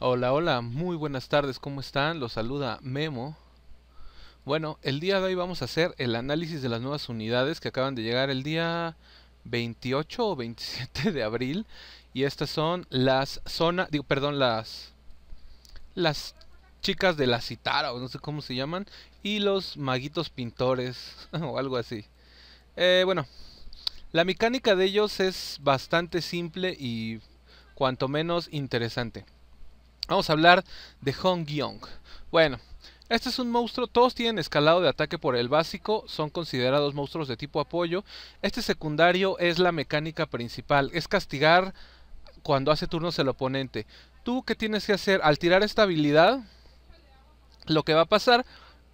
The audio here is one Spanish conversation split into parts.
Hola, hola, muy buenas tardes, ¿cómo están? Los saluda Memo. Bueno, el día de hoy vamos a hacer el análisis de las nuevas unidades que acaban de llegar el día 28 o 27 de abril. Y estas son las zona, digo, perdón, las, las chicas de la citara, o no sé cómo se llaman, y los maguitos pintores, o algo así. Eh, bueno, la mecánica de ellos es bastante simple y cuanto menos interesante. Vamos a hablar de Hong Gyeong. Bueno, este es un monstruo, todos tienen escalado de ataque por el básico, son considerados monstruos de tipo apoyo. Este secundario es la mecánica principal, es castigar cuando hace turnos el oponente. Tú qué tienes que hacer al tirar esta habilidad, lo que va a pasar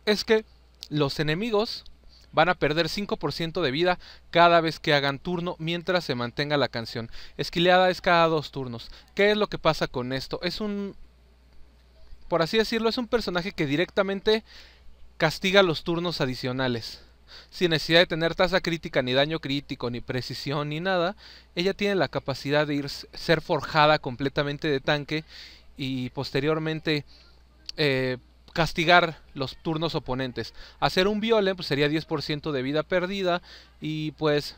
es que los enemigos van a perder 5% de vida cada vez que hagan turno mientras se mantenga la canción. Esquileada es cada dos turnos. ¿Qué es lo que pasa con esto? Es un por así decirlo, es un personaje que directamente castiga los turnos adicionales. Sin necesidad de tener tasa crítica, ni daño crítico, ni precisión, ni nada, ella tiene la capacidad de ir, ser forjada completamente de tanque y posteriormente eh, castigar los turnos oponentes. Hacer un violen, pues, sería 10% de vida perdida y pues,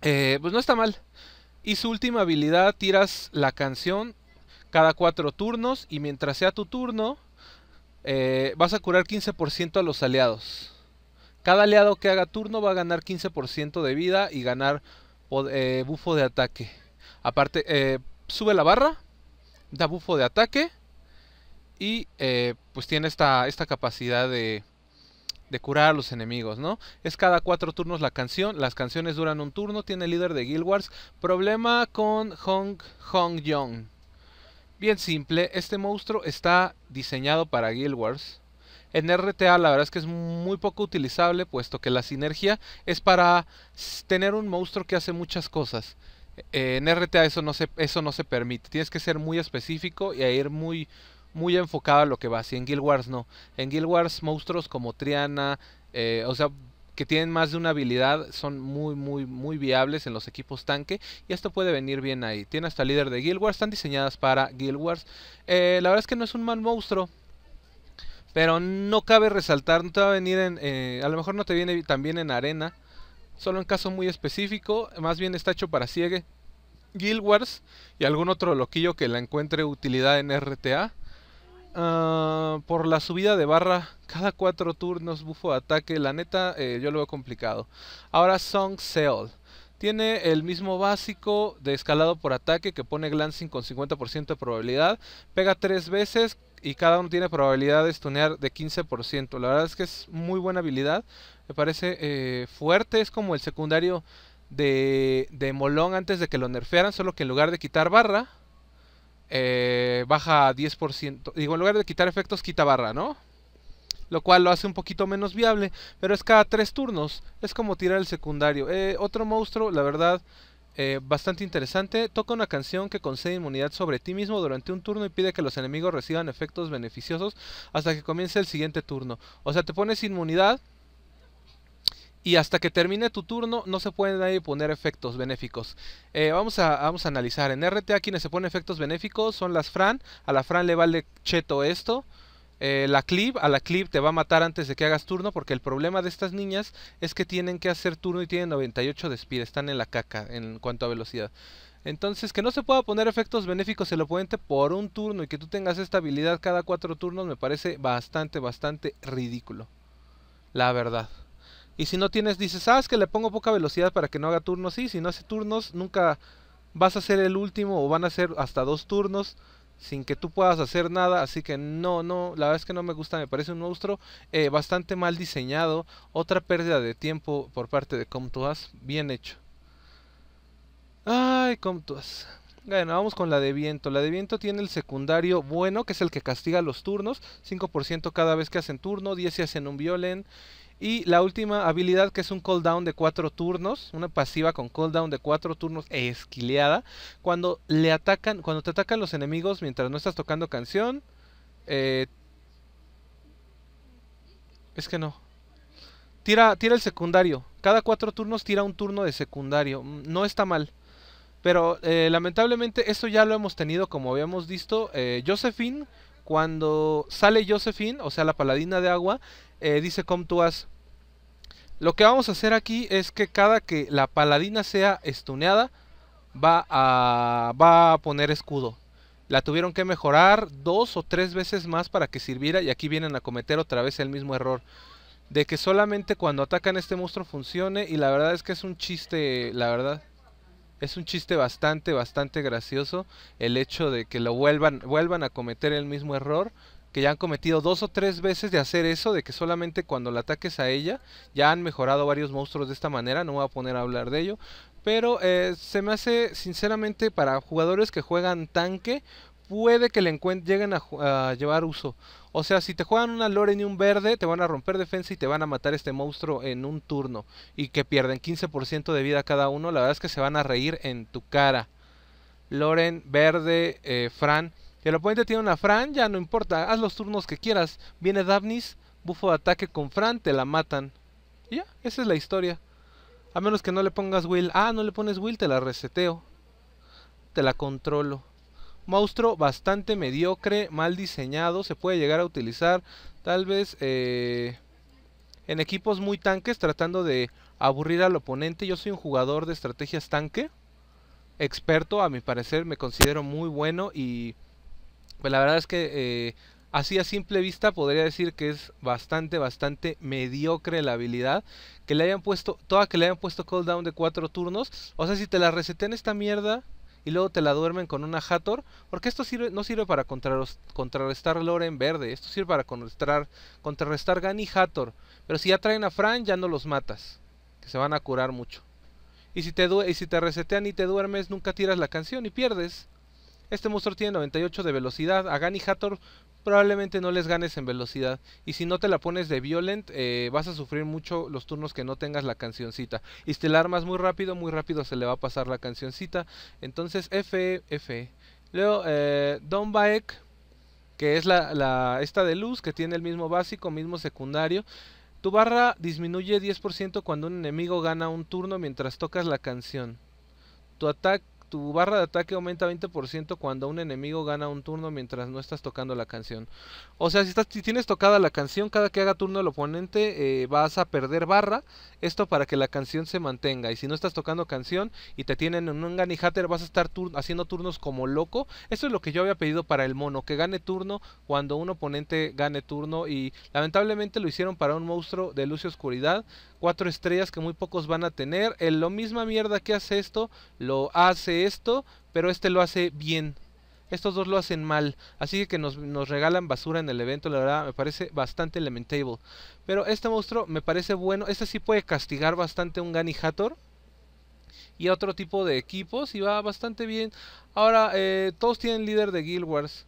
eh, pues no está mal. Y su última habilidad, tiras la canción cada cuatro turnos y mientras sea tu turno eh, vas a curar 15% a los aliados. Cada aliado que haga turno va a ganar 15% de vida y ganar eh, bufo de ataque. Aparte, eh, sube la barra, da bufo de ataque y pues tiene esta, esta capacidad de, curar a los enemigos, ¿no? Es cada cuatro turnos la canción, las canciones duran un turno, tiene líder de Guild Wars. Problema con Hong Hong Yong. Bien simple, este monstruo está diseñado para Guild Wars. En RTA la verdad es que es muy poco utilizable, puesto que la sinergia es para tener un monstruo que hace muchas cosas. E, en RTA eso no, se, eso no se permite, tienes que ser muy específico y ir muy, muy enfocado a lo que va. Si en Guild Wars no. En Guild Wars monstruos como Triana, eh, o sea, que tienen más de una habilidad son muy, muy, muy viables en los equipos tanque. Y esto puede venir bien ahí. Tiene hasta líder de Guild Wars. Están diseñadas para Guild Wars. Eh, la verdad es que no es un mal monstruo. Pero no cabe resaltar, no te va a venir en... Eh, a lo mejor no te viene también en arena. Solo en caso muy específico. Más bien está hecho para ciegue. Guild Wars y algún otro loquillo que la encuentre utilidad en RTA. Ah, por la subida de barra, cada cuatro turnos bufo de ataque, la neta eh, yo lo veo complicado. Ahora Song Seal. Tiene el mismo básico de escalado por ataque que pone Glancing con 50% de probabilidad. Pega tres veces y cada uno tiene probabilidad de stunear de 15%. La verdad es que es muy buena habilidad. Me parece eh, fuerte. Es como el secundario de, de Molón antes de que lo nerfearan. Solo que en lugar de quitar barra, eh, baja 10%. Digo, en lugar de quitar efectos, quita barra, ¿no? Lo cual lo hace un poquito menos viable, pero es cada 3 turnos. Es como tirar el secundario. Eh, otro monstruo, la verdad, eh, bastante interesante. Toca una canción que concede inmunidad sobre ti mismo durante un turno y pide que los enemigos reciban efectos beneficiosos hasta que comience el siguiente turno. O sea, te pones inmunidad y hasta que termine tu turno no se pueden ahí poner efectos benéficos. Eh, vamos, a, vamos a analizar. En RTA quienes se ponen efectos benéficos son las Fran. A la Fran le vale cheto esto. Eh, la clip, a la clip te va a matar antes de que hagas turno porque el problema de estas niñas es que tienen que hacer turno y tienen 98 de speed, están en la caca en cuanto a velocidad. Entonces que no se pueda poner efectos benéficos el oponente por un turno y que tú tengas esta habilidad cada cuatro turnos me parece bastante, bastante ridículo. La verdad. Y si no tienes, dices, ah, es que le pongo poca velocidad para que no haga turnos. Sí, si no hace turnos, nunca vas a ser el último o van a ser hasta dos turnos sin que tú puedas hacer nada. Así que no, no, la verdad es que no me gusta, me parece un monstruo eh, bastante mal diseñado. Otra pérdida de tiempo por parte de Comtuas, bien hecho. Ay, Comtuas. Bueno, vamos con la de viento. La de viento tiene el secundario bueno, que es el que castiga los turnos. 5% cada vez que hacen turno, 10 si hacen un violent. Y la última habilidad que es un cooldown de 4 turnos, una pasiva con cooldown de 4 turnos esquileada. Cuando le atacan, cuando te atacan los enemigos mientras no estás tocando canción, eh, es que no. Tira, tira el secundario. Cada 4 turnos tira un turno de secundario. Mm, no está mal. Pero eh, lamentablemente eso ya lo hemos tenido como habíamos visto. Eh, Josephine cuando sale Josephine, o sea, la paladina de agua, eh, dice Come to us. Lo que vamos a hacer aquí es que cada que la paladina sea estuneada, va a, va a poner escudo. La tuvieron que mejorar dos o tres veces más para que sirviera y aquí vienen a cometer otra vez el mismo error. De que solamente cuando atacan este monstruo funcione y la verdad es que es un chiste, la verdad es un chiste bastante, bastante gracioso el hecho de que lo vuelvan, vuelvan a cometer el mismo error que ya han cometido dos o tres veces de hacer eso, de que solamente cuando la ataques a ella, ya han mejorado varios monstruos de esta manera, no voy a poner a hablar de ello, pero eh, se me hace sinceramente para jugadores que juegan tanque puede que le lleguen a, llevar uso. O sea, si te juegan una Loren y un verde, te van a romper defensa y te van a matar este monstruo en un turno. Y que pierden 15% de vida cada uno. La verdad es que se van a reír en tu cara. Loren, verde, eh, Fran. Y el oponente tiene una Fran, ya no importa. Haz los turnos que quieras. Viene Daphnis, bufo de ataque con Fran, te la matan. ya, esa es la historia. A menos que no le pongas Will. Ah, no le pones Will, te la reseteo. Te la controlo monstruo bastante mediocre, mal diseñado, se puede llegar a utilizar tal vez eh, en equipos muy tanques tratando de aburrir al oponente. Yo soy un jugador de estrategias tanque, experto a mi parecer, me considero muy bueno y pues, la verdad es que... Eh, así a simple vista podría decir que es bastante, bastante mediocre la habilidad. Que le hayan puesto, toda que le hayan puesto cooldown de 4 turnos. O sea, si te la en esta mierda, y luego te la duermen con una Hathor, porque esto sirve, no sirve para contrarrestar en verde, esto sirve para contrarrestar, contrarrestar Gani y Hathor, pero si ya traen a Fran ya no los matas, que se van a curar mucho. Y si te, y si te resetean y te duermes, nunca tiras la canción y pierdes. Este monstruo tiene 98 de velocidad, a Gani Hathor probablemente no les ganes en velocidad. Y si no te la pones de Violent, eh, vas a sufrir mucho los turnos que no tengas la cancioncita. Y si te la armas muy rápido, muy rápido se le va a pasar la cancioncita. Entonces, F, e, F. E. Luego, eh, Don que es la, esta de luz, que tiene el mismo básico, mismo secundario. Tu barra disminuye 10% cuando un enemigo gana un turno mientras tocas la canción. Tu ataque tu barra de ataque aumenta 20% cuando un enemigo gana un turno mientras no estás tocando la canción. O sea, si, estás, tienes tocada la canción, cada que haga turno el oponente eh, vas a perder barra. Esto para que la canción se mantenga. Y si no estás tocando canción y te tienen en un Hatter vas a estar haciendo turnos como loco. eso es lo que yo había pedido para el mono, que gane turno cuando un oponente gane turno. Y lamentablemente lo hicieron para un monstruo de luz y oscuridad cuatro estrellas que muy pocos van a tener. En lo misma mierda que hace esto, lo hace esto, pero este lo hace bien. Estos dos lo hacen mal. Así que nos, nos regalan basura en el evento. La verdad me parece bastante lamentable. Pero este monstruo me parece bueno. Este sí puede castigar bastante a un Gani Hathor. Y a otro tipo de equipos. Y va bastante bien. Ahora, eh, todos tienen líder de Guild Wars.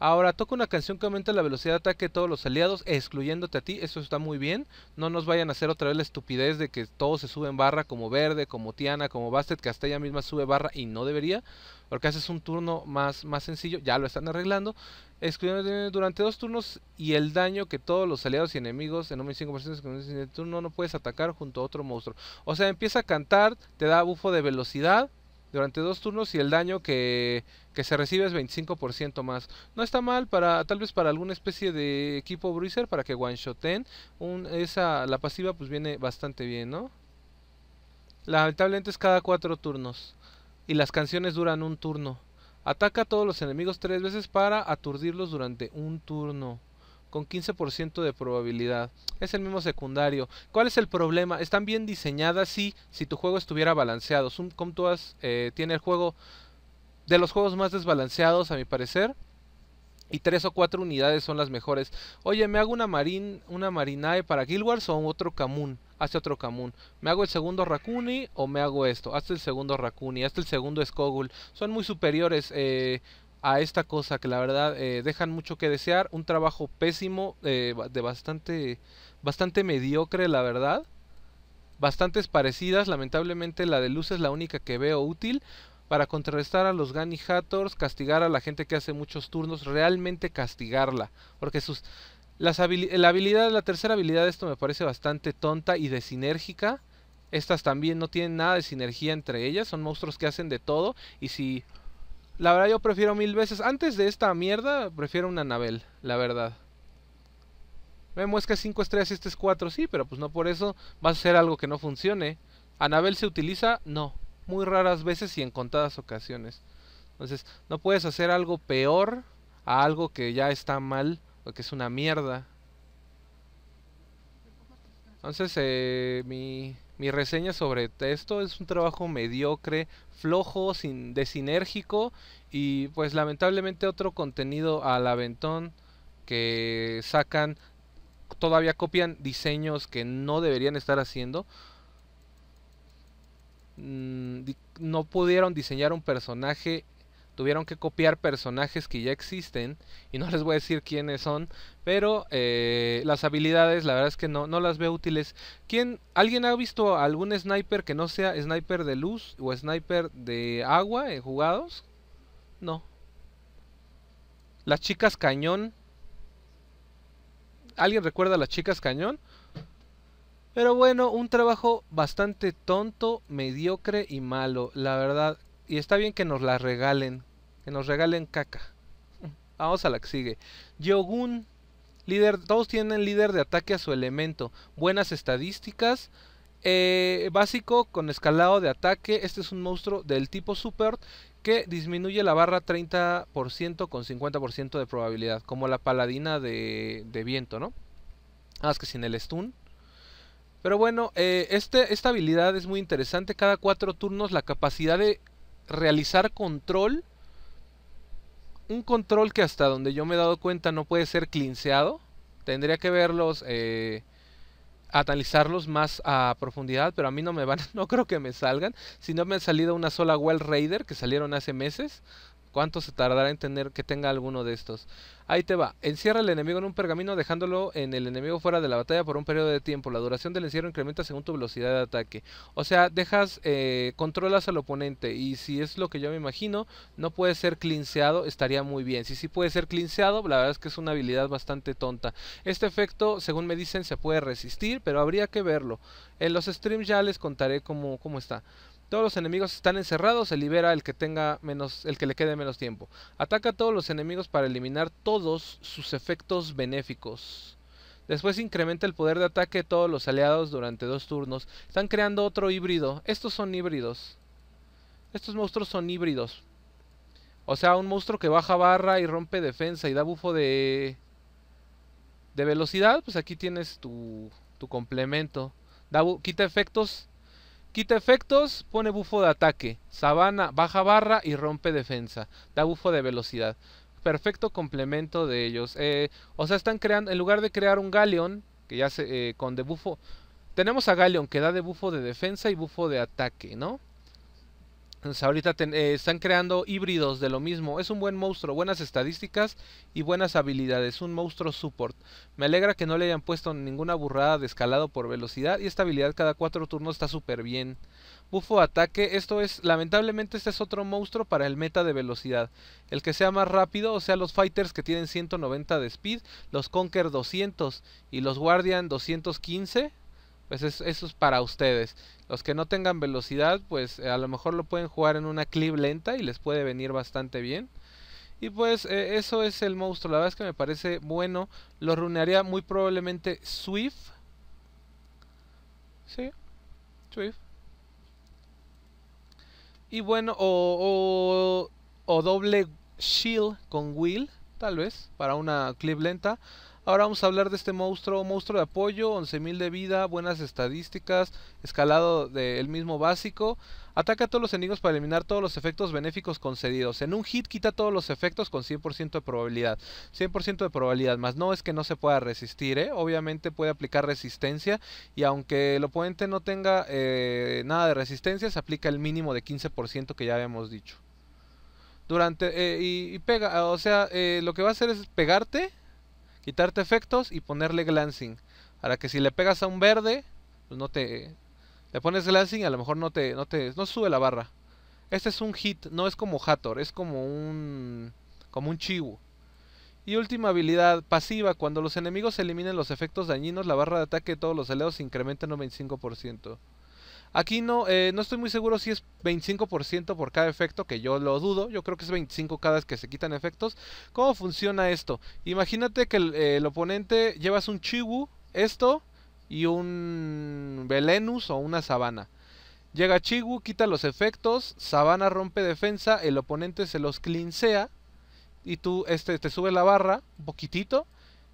Ahora toca una canción que aumenta la velocidad de ataque de todos los aliados, excluyéndote a ti. Eso está muy bien. No nos vayan a hacer otra vez la estupidez de que todos se suben barra, como Verde, como Tiana, como Bastet, que hasta ella misma sube barra y no debería. Porque haces un turno más, más sencillo, ya lo están arreglando. excluyéndote durante dos turnos y el daño que todos los aliados y enemigos en un 25% un turno no puedes atacar junto a otro monstruo. O sea, empieza a cantar, te da bufo de velocidad durante dos turnos y el daño que, se recibe es 25% más. No está mal para tal vez para alguna especie de equipo bruiser para que one shoten. esa la pasiva pues viene bastante bien, ¿no? Lamentablemente es cada cuatro turnos y las canciones duran un turno. Ataca a todos los enemigos tres veces para aturdirlos durante un turno con 15% de probabilidad. Es el mismo secundario. ¿Cuál es el problema? Están bien diseñadas, sí, si tu juego estuviera balanceado. Zoom eh, tiene el juego de los juegos más desbalanceados, a mi parecer. Y tres o cuatro unidades son las mejores. Oye, me hago una marin, una marinae para Guild Wars o otro Camun. Hace otro Camun. ¿Me hago el segundo Rakuni o me hago esto? Hazte el segundo Rakuni. hazte el segundo Skogul. Son muy superiores. Eh, a esta cosa que la verdad eh, dejan mucho que desear. Un trabajo pésimo, eh, de bastante, bastante mediocre, la verdad. Bastantes parecidas, lamentablemente la de Luz es la única que veo útil para contrarrestar a los Gunny Hators, castigar a la gente que hace muchos turnos, realmente castigarla, porque sus las la habilidad, la tercera habilidad de esto me parece bastante tonta y de sinérgica. Estas también no tienen nada de sinergia entre ellas, son monstruos que hacen de todo y si la verdad yo prefiero mil veces. Antes de esta mierda, prefiero una Anabel, la verdad. Vemos que es 5 estrellas y este es 4, sí, pero pues no por eso vas a hacer algo que no funcione. ¿Anabel se utiliza? No. Muy raras veces y en contadas ocasiones. Entonces, no puedes hacer algo peor a algo que ya está mal o que es una mierda. Entonces, eh, mi... Mi reseña sobre esto es un trabajo mediocre, flojo, sin, sinérgico. y pues lamentablemente otro contenido al aventón que sacan, todavía copian diseños que no deberían estar haciendo. Mm, no pudieron diseñar un personaje tuvieron que copiar personajes que ya existen y no les voy a decir quiénes son, pero eh, las habilidades la verdad es que no, las veo útiles. ¿Quién, ¿Alguien ha visto algún sniper que no sea sniper de luz o sniper de agua en jugados? No. Las chicas cañón. ¿Alguien recuerda las chicas cañón? Pero bueno, un trabajo bastante tonto, mediocre y malo, la verdad. Y está bien que nos las regalen que nos regalen caca. Vamos a la que sigue. Yogun, líder, todos tienen líder de ataque a su elemento. Buenas estadísticas. Eh, básico con escalado de ataque. Este es un monstruo del tipo super que disminuye la barra 30% con 50% de probabilidad. Como la paladina de, viento, ¿no? Más que sin el stun. Pero bueno, eh, este, esta habilidad es muy interesante. Cada cuatro turnos la capacidad de realizar control un control que hasta donde yo me he dado cuenta no puede ser clinseado. Tendría que verlos, eh, analizarlos más a profundidad, pero a mí no me van, no creo que me salgan. Si no me han salido una sola Well Raider que salieron hace meses, ¿Cuánto se tardará en tener que tenga alguno de estos? Ahí te va. Encierra al enemigo en un pergamino dejándolo en el enemigo fuera de la batalla por un periodo de tiempo. La duración del encierro incrementa según tu velocidad de ataque. O sea, dejas, eh, controlas al oponente y si es lo que yo me imagino, no puede ser clinceado, estaría muy bien. Si sí puede ser clinceado, la verdad es que es una habilidad bastante tonta. Este efecto, según me dicen, se puede resistir, pero habría que verlo. En los streams ya les contaré cómo, cómo está. Todos los enemigos están encerrados, se libera el que tenga menos, el que le quede menos tiempo. Ataca a todos los enemigos para eliminar todos sus efectos benéficos. Después incrementa el poder de ataque de todos los aliados durante dos turnos. Están creando otro híbrido. Estos son híbridos. Estos monstruos son híbridos. O sea, un monstruo que baja barra y rompe defensa y da bufo de... De velocidad, pues aquí tienes tu, tu complemento. Da, quita efectos Quita efectos, pone bufo de ataque. Sabana baja barra y rompe defensa. Da bufo de velocidad. Perfecto complemento de ellos. Eh, o sea, están creando, en lugar de crear un galeón que ya se, eh, con debufo, Tenemos a galeón que da debufo de defensa y bufo de ataque, ¿no? ahorita eh, están creando híbridos de lo mismo. Es un buen monstruo, buenas estadísticas y buenas habilidades. Un monstruo support. Me alegra que no le hayan puesto ninguna burrada de escalado por velocidad. Y esta habilidad cada cuatro turnos está súper bien. Bufo ataque. Esto es, lamentablemente este es otro monstruo para el meta de velocidad. El que sea más rápido, o sea los fighters que tienen 190 de speed. Los conquer 200 y los guardian 215 pues eso, es para ustedes. Los que no tengan velocidad, pues eh, a lo mejor lo pueden jugar en una clip lenta y les puede venir bastante bien. Y pues eh, eso es el monstruo, la verdad es que me parece bueno. Lo runearía muy probablemente Swift. Sí, Swift. Y bueno, o, o, o doble shield con Will, tal vez, para una clip lenta. Ahora vamos a hablar de este monstruo, monstruo de apoyo, 11.000 de vida, buenas estadísticas, escalado del mismo básico. Ataca a todos los enemigos para eliminar todos los efectos benéficos concedidos. En un hit quita todos los efectos con 100% de probabilidad. 100% de probabilidad, más no es que no se pueda resistir, ¿eh? Obviamente puede aplicar resistencia y aunque el oponente no tenga eh, nada de resistencia, se aplica el mínimo de 15% que ya habíamos dicho. Durante... Eh, y, y, pega, o sea, eh, lo que va a hacer es pegarte quitarte efectos y ponerle glancing. Para que si le pegas a un verde, pues no te... Le pones glancing y a lo mejor no te, no No sube la barra. Este es un hit, no es como Hathor, es como un... Como un chivo. Y última habilidad pasiva, cuando los enemigos eliminen los efectos dañinos, la barra de ataque de todos los aliados se incrementa en un 25%. Aquí no, eh, no estoy muy seguro si es 25% por cada efecto, que yo lo dudo. Yo creo que es 25 cada vez que se quitan efectos. ¿Cómo funciona esto? Imagínate que el, eh, oponente llevas un Chibu, esto, y un Belenus o una Sabana. Llega Chibu, quita los efectos, Sabana rompe defensa, el oponente se los clincea y tú este, te sube la barra un poquitito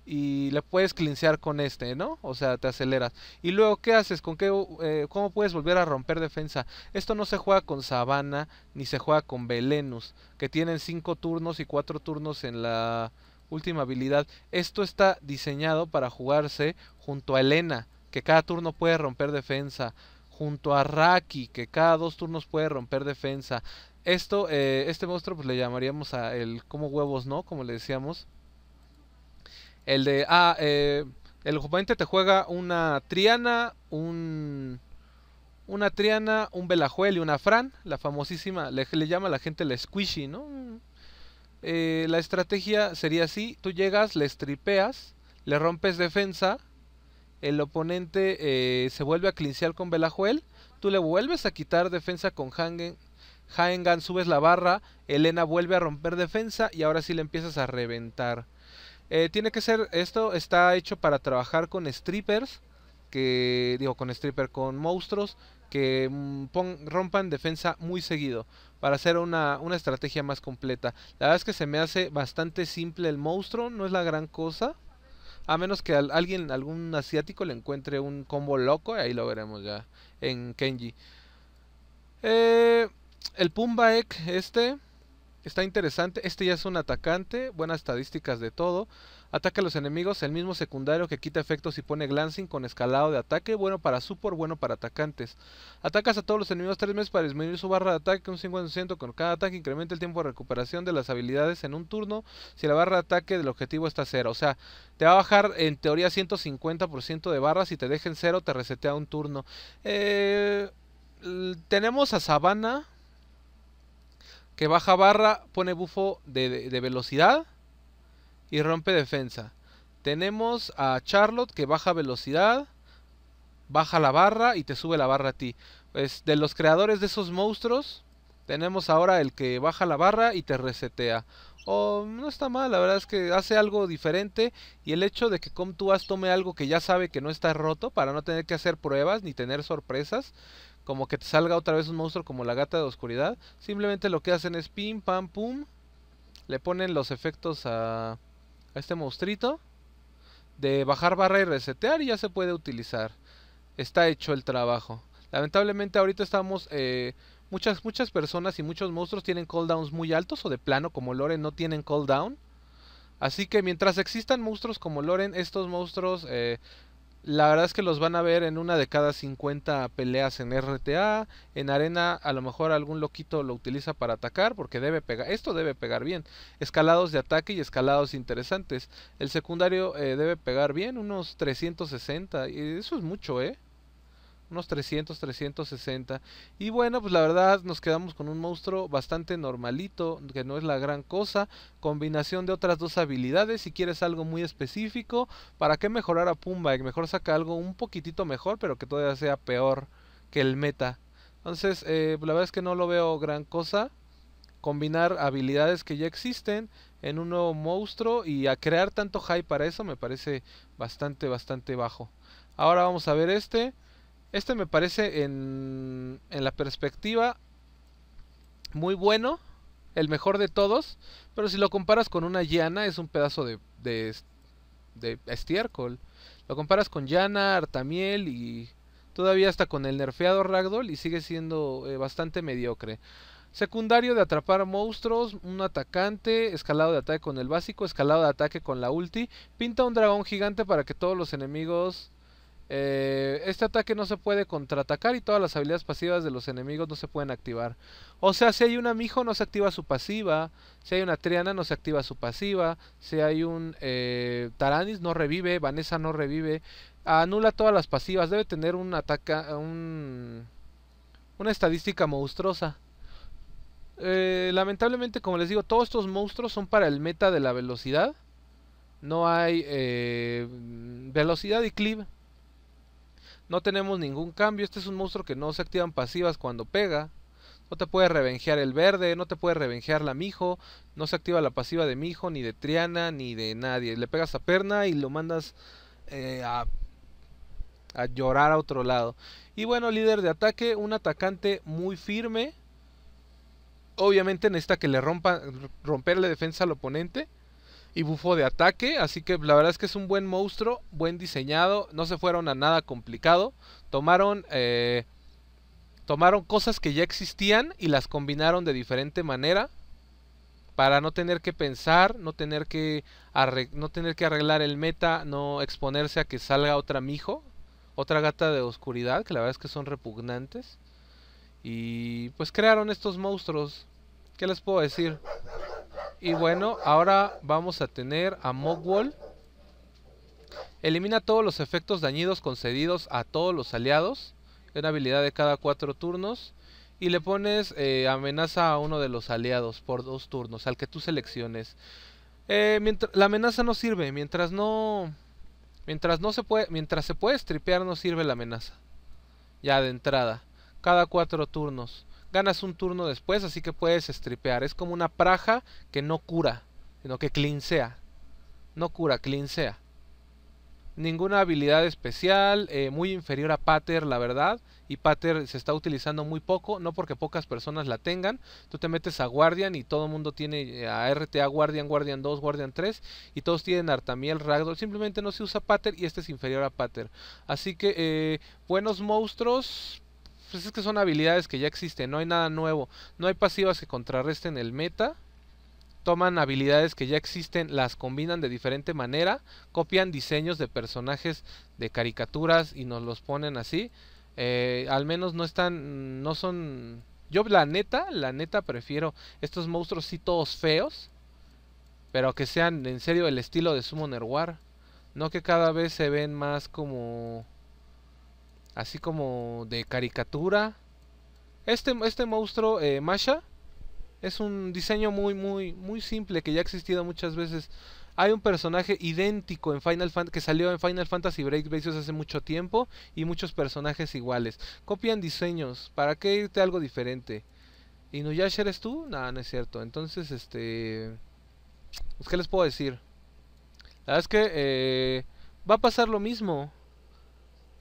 y le puedes clincear con este, ¿no? O sea, te aceleras. Y luego, ¿qué haces? ¿Con qué, eh, ¿Cómo puedes volver a romper defensa? Esto no se juega con Sabana ni se juega con Belenus, que tienen 5 turnos y 4 turnos en la última habilidad. Esto está diseñado para jugarse junto a Elena, que cada turno puede romper defensa. Junto a Raki, que cada dos turnos puede romper defensa. Esto, eh, este monstruo pues le llamaríamos a el como huevos, ¿no? Como le decíamos el de, ah, eh, el oponente te juega una Triana, un... Una Triana, un Belajuel y una Fran, la famosísima, le, le llama a la gente la Squishy, ¿no? Eh, la estrategia sería así, tú llegas, le stripeas, le rompes defensa, el oponente eh, se vuelve a clincear con Belajuel, tú le vuelves a quitar defensa con Hangen, Haengan subes la barra, Elena vuelve a romper defensa y ahora sí le empiezas a reventar. Eh, tiene que ser, esto está hecho para trabajar con strippers, que digo con strippers, con monstruos que mm, rompan defensa muy seguido para hacer una, estrategia más completa. La verdad es que se me hace bastante simple el monstruo, no es la gran cosa. A menos que alguien, algún asiático le encuentre un combo loco, ahí lo veremos ya en Kenji. Eh, el Pumbaek este Está interesante. Este ya es un atacante. Buenas estadísticas de todo. Ataca a los enemigos. El mismo secundario que quita efectos y pone glancing con escalado de ataque. Bueno para support, bueno para atacantes. Atacas a todos los enemigos tres meses para disminuir su barra de ataque un 50% con cada ataque. Incrementa el tiempo de recuperación de las habilidades en un turno si la barra de ataque del objetivo está cero. O sea, te va a bajar en teoría 150% de barra. Si te dejen cero, te resetea un turno. Eh, tenemos a sabana que baja barra, pone bufo de, velocidad y rompe defensa. Tenemos a Charlotte que baja velocidad, baja la barra y te sube la barra a ti. Pues de los creadores de esos monstruos, tenemos ahora el que baja la barra y te resetea. Oh, no está mal, la verdad es que hace algo diferente y el hecho de que Comtuas tome algo que ya sabe que no está roto para no tener que hacer pruebas ni tener sorpresas, como que te salga otra vez un monstruo como la gata de oscuridad. Simplemente lo que hacen es pim, pam, pum. Le ponen los efectos a, este monstruito. De bajar barra y resetear y ya se puede utilizar. Está hecho el trabajo. Lamentablemente ahorita estamos... Eh, muchas, muchas personas y muchos monstruos tienen cooldowns muy altos o de plano como Loren no tienen cooldown. Así que mientras existan monstruos como Loren, estos monstruos eh, la verdad es que los van a ver en una de cada 50 peleas en RTA. En arena a lo mejor algún loquito lo utiliza para atacar porque debe pegar. Esto debe pegar bien. Escalados de ataque y escalados interesantes. El secundario eh, debe pegar bien, unos 360. Y eso es mucho, ¿eh? unos 300, 360. Y bueno, pues la verdad nos quedamos con un monstruo bastante normalito, que no es la gran cosa. Combinación de otras dos habilidades, si quieres algo muy específico, ¿para qué mejorar a que Mejor saca algo un poquitito mejor, pero que todavía sea peor que el meta. Entonces, eh, pues la verdad es que no lo veo gran cosa. Combinar habilidades que ya existen en un nuevo monstruo y a crear tanto hype para eso me parece bastante, bastante bajo. Ahora vamos a ver este. Este me parece en, la perspectiva muy bueno, el mejor de todos, pero si lo comparas con una llana es un pedazo de, de, estiércol. Lo comparas con llana, artamiel y todavía hasta con el nerfeado ragdoll y sigue siendo eh, bastante mediocre. Secundario de atrapar monstruos, un atacante, escalado de ataque con el básico, escalado de ataque con la ulti. Pinta un dragón gigante para que todos los enemigos eh, este ataque no se puede contraatacar y todas las habilidades pasivas de los enemigos no se pueden activar. O sea, si hay un Amijo no se activa su pasiva, si hay una triana no se activa su pasiva, si hay un eh, taranis no revive, Vanessa no revive, anula todas las pasivas, debe tener un ataca, una estadística monstruosa. Eh, lamentablemente, como les digo, todos estos monstruos son para el meta de la velocidad. No hay velocidad y clip no tenemos ningún cambio. Este es un monstruo que no se activan pasivas cuando pega. No te puede revengear el verde, no te puede revengear la mijo. No se activa la pasiva de mijo, ni de Triana, ni de nadie. Le pegas a perna y lo mandas eh, a, a llorar a otro lado. Y bueno, líder de ataque, un atacante muy firme. Obviamente necesita que le rompa, romperle la defensa al oponente y bufo de ataque. Así que la verdad es que es un buen monstruo, buen diseñado. No se fueron a nada complicado. Tomaron, eh, tomaron cosas que ya existían y las combinaron de diferente manera. Para no tener que pensar, no tener que, no tener que arreglar el meta, no exponerse a que salga otra mijo, otra gata de oscuridad, que la verdad es que son repugnantes. Y pues crearon estos monstruos. ¿Qué les puedo decir? Y bueno, ahora vamos a tener a Mogwall. Elimina todos los efectos dañidos concedidos a todos los aliados. Es una habilidad de cada cuatro turnos. Y le pones eh, amenaza a uno de los aliados por dos turnos, al que tú selecciones. Eh, mientras, la amenaza no sirve, mientras no... Mientras no se puede, mientras se puede stripear no sirve la amenaza. Ya de entrada. Cada cuatro turnos ganas un turno después, así que puedes stripear. Es como una praja que no cura, sino que cleansea No cura, cleansea Ninguna habilidad especial, eh, muy inferior a Pater, la verdad. Y Pater se está utilizando muy poco, no porque pocas personas la tengan. Tú te metes a Guardian y todo el mundo tiene eh, a RTA Guardian, Guardian 2, Guardian 3. Y todos tienen Artamiel, Ragdoll. Simplemente no se usa Pater y este es inferior a Pater. Así que, eh, buenos monstruos, pues es que son habilidades que ya existen, no hay nada nuevo. No hay pasivas que contrarresten el meta. Toman habilidades que ya existen, las combinan de diferente manera, copian diseños de personajes de caricaturas y nos los ponen así. Eh, al menos no están, no son... Yo la neta, la neta prefiero estos monstruos sí todos feos, pero que sean en serio el estilo de Summoner War. No que cada vez se ven más como así como de caricatura. Este, este monstruo, eh, Masha, es un diseño muy, muy, muy simple que ya ha existido muchas veces. Hay un personaje idéntico en Final Fantasy que salió en Final Fantasy Break hace mucho tiempo y muchos personajes iguales. Copian diseños, ¿para qué irte algo diferente? Y ya eres tú? nada, no es cierto. Entonces, este... Pues, ¿Qué les puedo decir? La verdad es que eh, va a pasar lo mismo.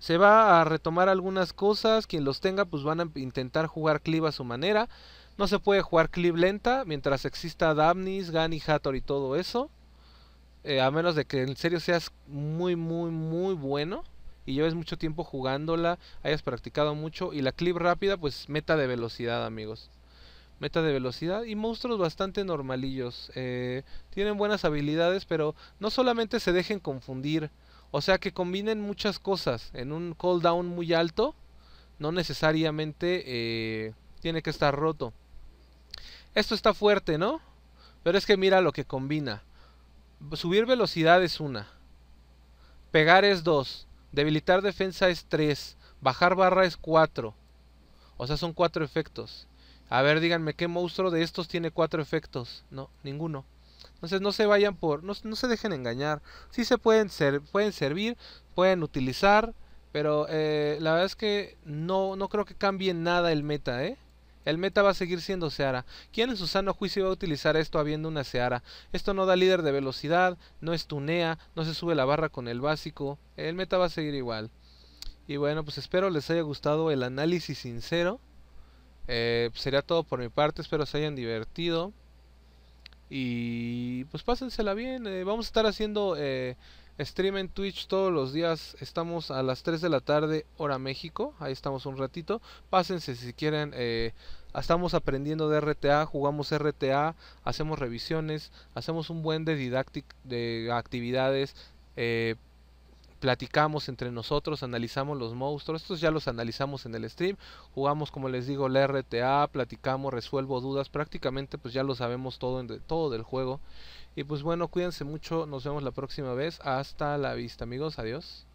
Se va a retomar algunas cosas, quien los tenga pues van a intentar jugar Clip a su manera. No se puede jugar clip lenta mientras exista Damnis, Gani, Hathor y todo eso. Eh, a menos de que en serio seas muy, muy, muy bueno y lleves mucho tiempo jugándola, hayas practicado mucho. Y la clip rápida, pues meta de velocidad, amigos. Meta de velocidad y monstruos bastante normalillos. Eh, tienen buenas habilidades, pero no solamente se dejen confundir o sea que combinen muchas cosas. En un cooldown muy alto, no necesariamente eh, tiene que estar roto. Esto está fuerte, ¿no? Pero es que mira lo que combina. Subir velocidad es una. Pegar es dos. Debilitar defensa es tres. Bajar barra es cuatro. O sea, son cuatro efectos. A ver, díganme, ¿qué monstruo de estos tiene cuatro efectos? No, ninguno. Entonces no se vayan por, no, se dejen engañar. Sí se pueden, ser, pueden servir, pueden utilizar, pero eh, la verdad es que no, no creo que cambie nada el meta, ¿eh? El meta va a seguir siendo Seara. ¿Quién en su sano juicio va a utilizar esto habiendo una Seara? Esto no da líder de velocidad, no estunea, no se sube la barra con el básico. El meta va a seguir igual. Y bueno, pues espero les haya gustado el análisis sincero. Eh, pues, sería todo por mi parte, espero se hayan divertido. Y pues pásensela bien. Eh, vamos a estar haciendo eh, stream en Twitch todos los días. Estamos a las 3 de la tarde, hora México. Ahí estamos un ratito. Pásense si quieren. Eh, estamos aprendiendo de RTA, jugamos RTA, hacemos revisiones, hacemos un buen de didactic de actividades platicamos entre nosotros, analizamos los monstruos, estos ya los analizamos en el stream, jugamos como les digo la RTA, platicamos, resuelvo dudas, prácticamente pues ya lo sabemos todo, todo del juego. Y pues bueno, cuídense mucho, nos vemos la próxima vez, hasta la vista amigos, adiós.